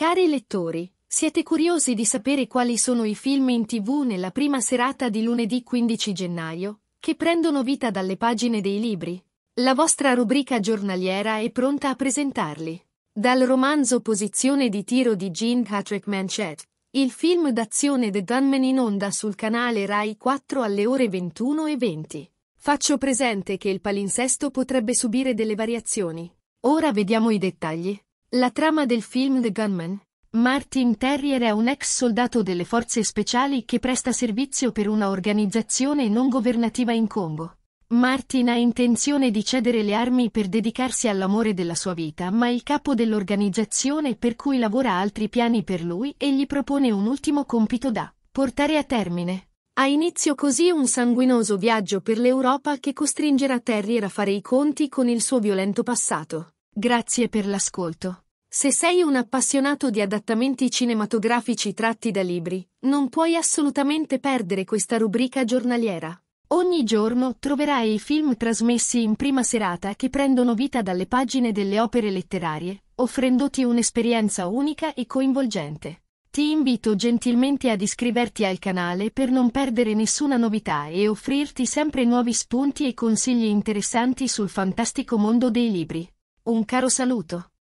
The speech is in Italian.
Cari lettori, siete curiosi di sapere quali sono i film in tv nella prima serata di lunedì 15 gennaio, che prendono vita dalle pagine dei libri? La vostra rubrica giornaliera è pronta a presentarli. Dal romanzo Posizione di tiro di Jean Patrick Manchet, il film d'azione The Gunman in onda sul canale Rai 4 alle ore 21 e 20. Faccio presente che il palinsesto potrebbe subire delle variazioni. Ora vediamo i dettagli. La trama del film The Gunman. Martin Terrier è un ex soldato delle forze speciali che presta servizio per una organizzazione non governativa in Congo. Martin ha intenzione di cedere le armi per dedicarsi all'amore della sua vita, ma il capo dell'organizzazione per cui lavora ha altri piani per lui e gli propone un ultimo compito da portare a termine. Ha inizio così un sanguinoso viaggio per l'Europa che costringerà Terrier a fare i conti con il suo violento passato. Grazie per l'ascolto. Se sei un appassionato di adattamenti cinematografici tratti da libri, non puoi assolutamente perdere questa rubrica giornaliera. Ogni giorno troverai i film trasmessi in prima serata che prendono vita dalle pagine delle opere letterarie, offrendoti un'esperienza unica e coinvolgente. Ti invito gentilmente ad iscriverti al canale per non perdere nessuna novità e offrirti sempre nuovi spunti e consigli interessanti sul fantastico mondo dei libri. Un caro saluto.